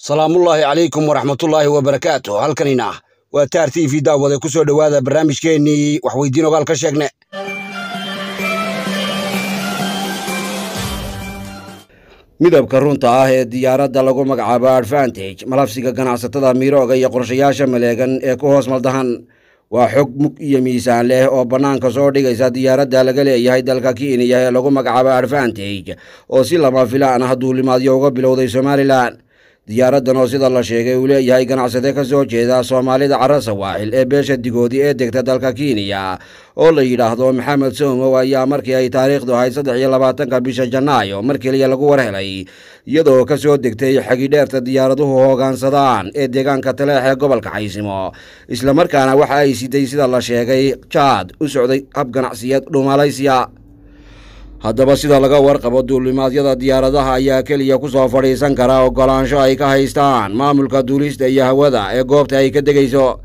salaamullaahi calaykum waraxmatullaahi wabarakaatu halkanina waa taar t v daawade ku soo dhowaada barnaamijkeennii waxweydiin ogaal ka sheegne midabka runta ah ee diyaaradda lagu magacaabo advantage malabsiga ganacsatada miirooga iyo qorshayaasha maleegan ee ku hoos maldahan waa xog mug iyo miisaan leh oo bannaanka soo dhigaysa diyaaradda laga leeyahay dalka kiiniya ee lagu magacaabo advantage oo si lama filaan ah duulimaadyo uga bilowday somalilan diyaaraddan oo sida la sheegay uu leeyahay ganacsade ka soo jeeda soomaalida cara sawaaxil ee beesha digoodi ee degta dalka kenya oo la yidhaahdo maxamed somow ayaa markii ay taariikhdu ahayd saddex iyo labaatanka bisha janaayo mar keliya lagu war helay iyadoo kasoo degtay xagidheerta diyaaraduhu hoggaansadaan ee deegaanka taleex ee gobolka xaysimo islamarkaana waxa ay siday sida la sheegay jaad u socday hab ganacsiyad dhumalaysiya haddaba sida laga warqabo duulimaadyada diyaaradaha ayaa keliya ku soo fadhiisan kara ogolaansho ay ka haystaan maamulka duulista iyo hawada ee goobta ay ka degayso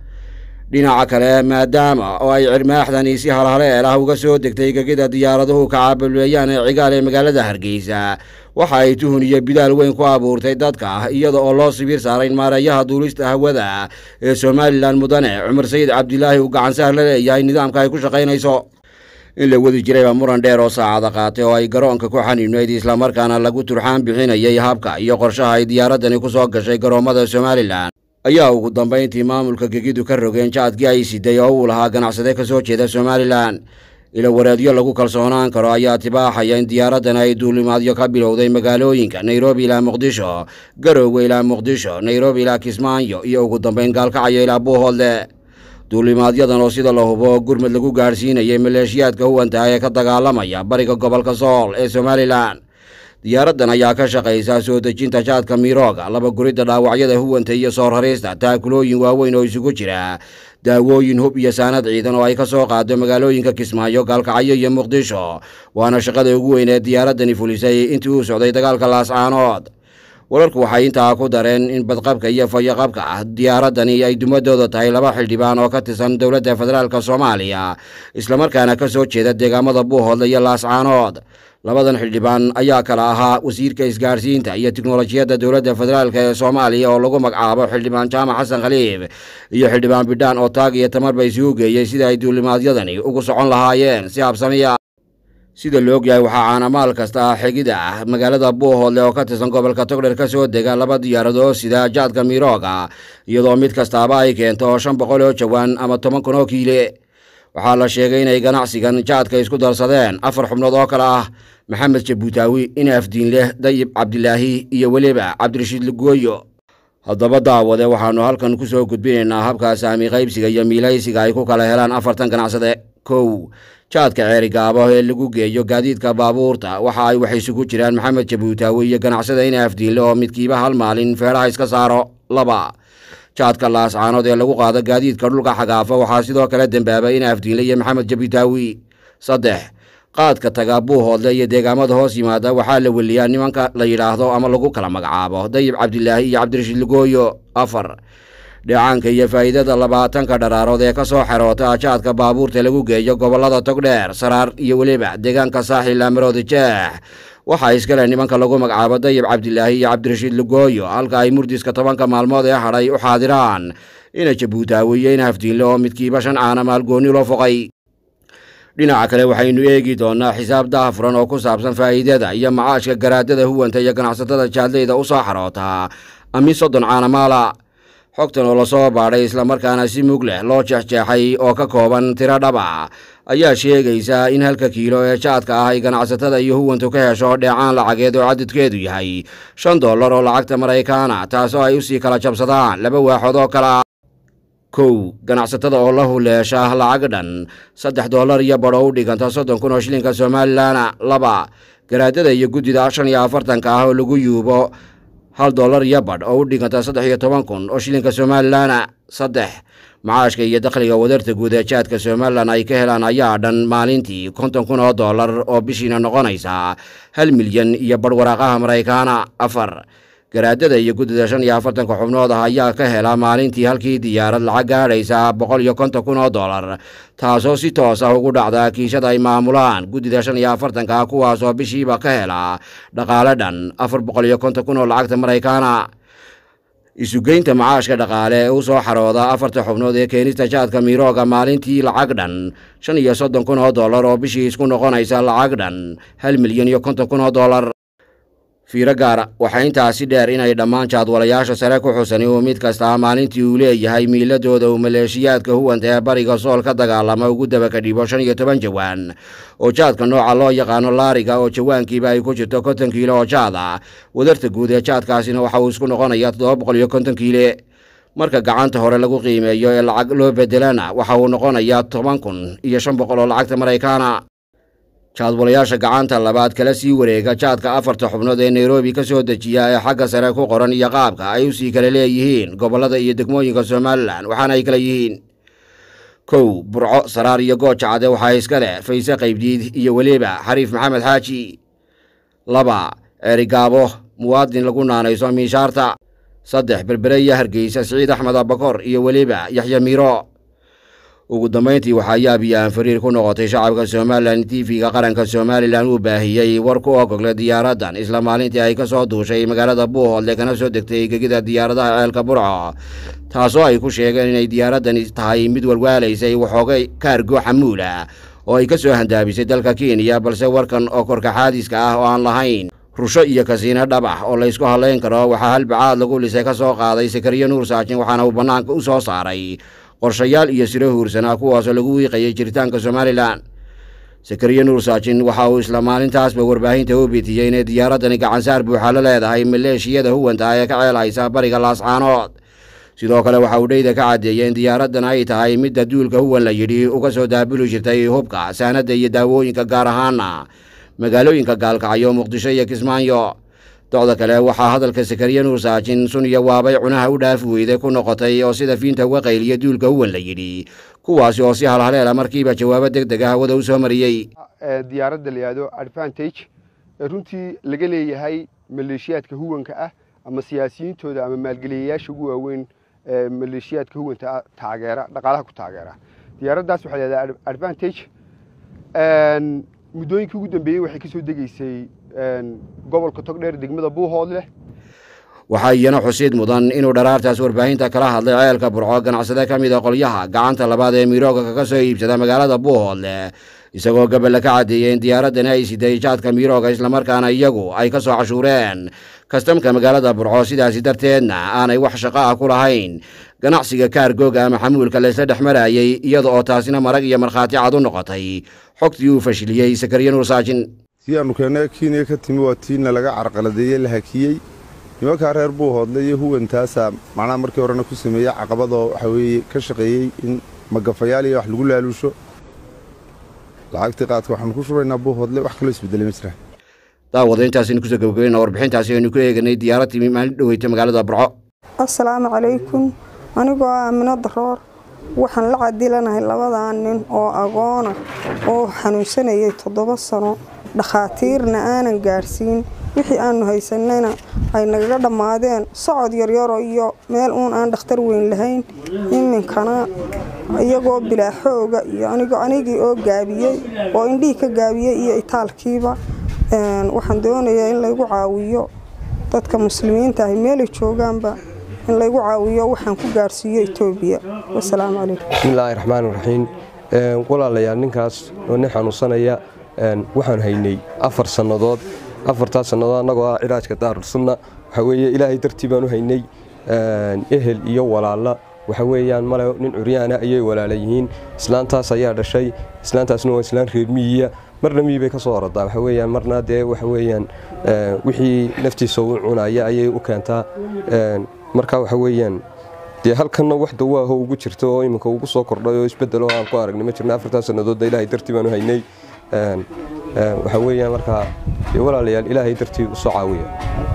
dhinaca kale maadaama oo ay cirmaaxdani si halhaleel ah uga soo degtay gegida diyaaraduhu kacaabuleeyaan ee cigaal ee magaalada hargeysa waxa ay tuhun iyo bidaal weyn ku abuurtay dadka iyada oo loo sibiir saaray maareeyaha duulista hawada ee somalilan mudane cumar sayid cabdilaahi uu gacansaar la leeyahay nidaamka ay ku shaqaynayso in la wadi jiray baa muran dheer oo saacada qaatay oo ay garoonka ku xaniinoyd islamarkaana lagu turxaan bixinayay habka iyo qorshaha ay diyaaraddani ku soo gashay garoommada somalilan ayaa ugu dambayntii maamulka gegidu ka rogeen jacadkii ay siday oo uu lahaa ganacsade kasoo jeeda somalilan ilo wareedyo lagu kalsoonaan karo ayaa tibaaxaya in diyaaradan ay duulimaadyo ka bilowday magaalooyinka nairobi ilaa muqdisho garoowe ilaa muqdisho nairobi ilaa kismaanyo iyo ugu dambayn gaalkacyo ilaa buuhoodle duulimaadyadan oo sida la hubo gurmad lagu gaadhsiinayay maleeshiyaadka huwanta ee ka dagaalamaya bariga gobolka sool ee somalilan diyaaraddan ayaa ka shaqaysa soo dejinta jaadka mirooga laba gurida dhaawacyada huwanta iyo soor harista taakulooyin waaweyn oo isugu jira daawooyin hub iyo saanad ciidan oo ay ka soo qaado magaalooyinka kismaayo gaalkacyo iyo muqdisho waana shaqada ugu weyn ee diyaaraddani fulisay intii uu socday dagaalka laascaanood wararku waxay intaa ku dareen in badqabka iyo fayoqabka ah diyaaradani ay dumadooda tahay laba xildhibaan oo ka tirsan dowladda federaalk soomaaliya islamarkaana ka soo jeeda deegaamada buuhoodle iyo laascaanood labadan xildhibaan ayaa kala ahaa wasiirka isgaarsiinta iyo tiknolojiyadda dowladda federaalk ee soomaaliya oo lagu magacaabo xildhibaan jaamac xasan khaliif iyo xildhibaan bidhaan oo taag iyo tamar ba isugu geeyey sida ay duulimaadyadani ugu socon lahaayeen si habsamiya ah sida la ogyahay waxaa caanamaal kasta ah xigida ah magaalada buuhoodle oo ka tirsan gobolka togdher kasoo dega laba diyaaradood sida jaadka mirooga iyadoo mid kastaaba ay keento shan boqol oo jawaan ama toban kun oo kiile waxaa la sheegay inay ganacsigan jaadka isku darsadeen afar xubnood oo kale ah maxamed jabuutaawi inaafdiin leh dayib cabdilaahi iyo weliba cabdirashiid lagooyo haddaba daawade waxaannu halkan ku soo gudbinaynaa habka saami qaybsiga iyo miilaysiga ay ku kala helaan afartan ganacsade kow jaadka ceerigaaba ee lagu geeyo gaadiidka baabuurta waxa ay wax isugu jiraan maxamed jabuutaawe iyo ganacsada in afdiilo oo midkiiba hal maalin feeraha iska saaro laba jaadka laascaanood ee lagu qaado gaadiidka dhulka xagaafa waxaa sidoo kale dembaabay in afdiinle iyo maxamed jabuutaawi saddex qaadka taga buuhoodle iyo deegaamada hoos yimaada waxaa la weliyaa nimanka la yidhaahdo ama lagu kala magacaabo dayib cabdilaahi iyo cabdirashiid lagooyo afar dheecaanka iyo faa'iidada labaatanka dharaarood ee kasoo soo ajaadka baabuurta lagu geeyo gobollada togdheer saraar iyo weliba deegaanka saaxil laameroodi jeex waxaa iskale nimanka lagu magacaabo dayib cabdilaahi iyo cabdirashiid lugooyo halka ay murdiska tobanka maalmood ee hadhay u xaadiraan ina jabuuti aweeyeen hafdiinle oo midkiiba shan caana maalgoonni loo foqay dhinaca kale waxaynu eegi doonaa xisaab furan oo ku saabsan faa'iidada iyo macaashka garaadada huwanta iyo ganacsatada jaadleyda u soo xarootaa amin soddon caana maala xogtan oo lasoo baadhay islamarkaana si mug leh loo jeexjeexay oo ka kooban tiro dhaba ayaa sheegaysa in halka kiilo ee jaadka ah ay ganacsatada iyo huwantu ka hesho dheecaan lacageed oo cadadkeedu yahay shan dollar oo lacagta maraykaana taasoo ay usii kala jabsadaan laba waaxood oo kala kow ganacsatada oo la huleesha lacag dhan saddex dollar iyo badho u dhiganta soddon kun oo shilinka somalilan laba garaadada iyo guddida shan iyo afartanka ah oo lagu yuubo hal dollar badh oo u dhiganta saddex iyo toban kun oo shilinka somalilana ah. saddex macaashka iyo dakhliga wadarta guud ee jaadka somalilan ay ka helaan ayaa dhan maalintii konton kun oo dollar oo bishiina noqonaysa hal milyan iyo badh waraaqaha maraykaana afar garaadada iyo guddida shan iyo afartanka xubnood ah ayaa ka hela maalintii halkii diyaarad lacag gaadhaysa boqol iyo konton kun oo dollar taasoo si toos ah ugu dhacda kiishada ay maamulaan guddida shan iyo afartanka kuwaasoo bishiiba ka hela dhaqaale dhan afar boqol iyo konton kun oo lacagta maraykaana isugeynta macaashka dhaqaale ee u soo xarooda afarta xubnood ee keenista jaadka mirooga maalintii lacag dhan shan iyo soddon kun oo dollar oo bishii isku noqonaysa lacag dhan hal milyan iyo konton kun oo dollar fiiro gaara waxaa intaasi dheer inay dhammaantaad walayaasha sare ku xusani uu mid kastaa maalintii uu leeyahay miiladooda uu maleeshiyaadka huwanta ee bariga sool ka dagaalama ugu dabaka dhibo shan iyo toban jawaan oo jaadka nooca loo yaqaano laariga oo jawaankiiba ay ku jirto konton kiilo oo jaad ah wadarta guud ee jaadkaasina waxa uu isku noqonayaa toddoba boqol iyo konton kiile marka gacanta hore lagu qiimeeyo ee lacag loo bedelana waxa uu noqonayaa toban kun iyo shan boqol oo lacagta maraykaana jaadwalayaasha gacanta labaad kala sii wareega jaadka afarta xubnood ee nairobi ka soo dejiya ee xagga sare ku qoran iyo qaabka ay usii kala leeyihiin gobollada iyo degmooyinka somalilan waxaana ay kala yihiin kow burco saraar iyo goojacade waxaa iska leh fayse qaybdiid iyo weliba xariif maxamed xaaji laba erigaabo muwaadin lagu naanayso miishaarta saddex berbere iyo hargeysa siciid axmed abakor iyo weliba yaxya miiro ugu dambayntii waxaa yaab iyo aan fariir ku noqotay shacabka somalilan t v-ga qaranka somalilan uu baahiyey war ku ogogle diyaaraddan isla maalintii ay ka soo duushay magaalada buuhoodle kana soo degtay gegida diyaaradaha ceelka burco taasoo ay ku sheegeen inay diyaaradani tahay mid walwaalaysay waxoogay kaargo xamuula ah oo ay ka soo handaabisay dalka kenya balse warkan oo korka xaadiska ah oo aan lahayn rusho iyo kasiino dhab ah oo laysku hadlayn karo waxaa halbacaad lagu lisay ka soo qaaday sakariyo nuur saajin waxaana uu bannaanka u soo saaray qorshayaal iyo siro huursanaa kuwaasoo lagu wiiqayay jiritaanka somalilan sakariye nuur saajin waxa uu isla maalintaasba warbaahinta u bitiyey inay diyaaraddani gacansaar buuxa la leedahay maleeshiyada huwanta ee ka ceelhaysa bariga laascaanood sidoo kale waxa uu dheyda ka caddeeyey in diyaaraddan ay tahay midda duulka huwan la yidhi uga soo daabuli jirtay hubka saanadda iyo daawooyinka gaar ahaana magaalooyinka gaalkacyo muqdisho iyo kismaayo docda kale waxaa hadalka sakariya nuur saajin sun iyo waabay cunaha u dhaafi weyday ku noqotay oo sida fiinta uga qayliya duulka huwan la yidhi kuwaasi oo si halhaleela markiiba jawaabo deg dega ah hawada u soo mariyey diyaaradda la yidhahdo advantage ee runtii laga leeyahay maleeshiyaadka huwanka ah ama siyaasiyiintooda ama maalgeliyayaasha ugu waaweyn ee maleeshiyaadka huwanta taageera dhaqaalaha ku taageera diyaaraddaas waxay leedahay advantage muddooyinkii ugu dambeeyey waxay ka soo gobolka togdheer degmada buuhoodleh waxaa iyana xusiid mudan inuu dharaartaas warbaahinta kala hadlay ceelka burco ganacsade ka mid a ah qolyaha gacanta labaad ee miirooga kaga soo iibsada magaalada buuhoodleh isagoo gabale ka in diyaaraddan ay siday jaadka islamarkaana iyagu ay ka soo cashuureen kastamka magaalada burco sidaasi darteedna aanay wax shaqo ah ku lahayn ganacsiga kaargooga ama xamuulka laysla dhex maraayay iyada oo taasina marag iyo markhaati cad u noqotay xogtii uu fashiliyey sakariya nuursaajin tii aanu keennaa kiiniya ka timi waa tiina laga carqaladeeyey la hakiyey nimankaa reer buu hoodlay iyo huwantaasaa macnaha markii horena ku sameeyey caqabadoo waxa weeye ka shaqeeyey in magafayaaliya wax lagu laaluusho lacagtii qaadka waxaannu ku shubaynaa buu hoodlay wax kaloo isbeddelay ma jiraan daawada intaasaynu kusoo gabagabayna warbixintaasi aynu ku eeganay diyaaraddii maalin dhoweytay magaalada barco assalaamu calaykum anigoo aamino daroor waxaan la cadilanahay labadaa nin oo agoona ah oo xanuunsanayay toddoba sano dhakhaatiirna aanan gaadhsiin wixii aanu haysanayna ay nagaga dhammaadeen socod yaryaro iyo meel uun aan dhakhtar weyn lahayn iminkana iyagoo bilaa xooga iyo anigoo anigii oo gaabiyey oo indhihii ka gaabiyey iyo itaalkiiba waxaan doonayaa in laygu caawiyo dadka muslimiinta ahi meelay joogaanba in laygu caawiyo waxaan ku gaarsiiyo etoobiya wasalaamu calaykum bismillaahi raxmaan raxiim walaalayaal ninkaas oo nin xanuunsanaya waxaan haynay afar sannadood afartaas sannadood annagoo ah ciraajka daarulsunna waxaa weeye ilaahay dartii baan u haynay ehel iyo walaalla waxa weeyaan male nin curyaana ah ayay walaala yihiin islaantaas ayaa dhashay islaantaasna waa islaan reer miyiya marna miyi bay ka soo orodaa waxa weyaan marna dee waxa weyaan eh, wixii naftiisa u cunaya ayay u keentaa eh, marka waxa weyaan dee halkanna wax dawaaho ugu jirta oo iminka ugu soo kordhay oo oo aan ku aragnay ma jirna afartan sannadoodda ilaahay dartii baanu haynay eh, waxa weyaan markaa walaalayaal ilaahay dartii usoo caawiya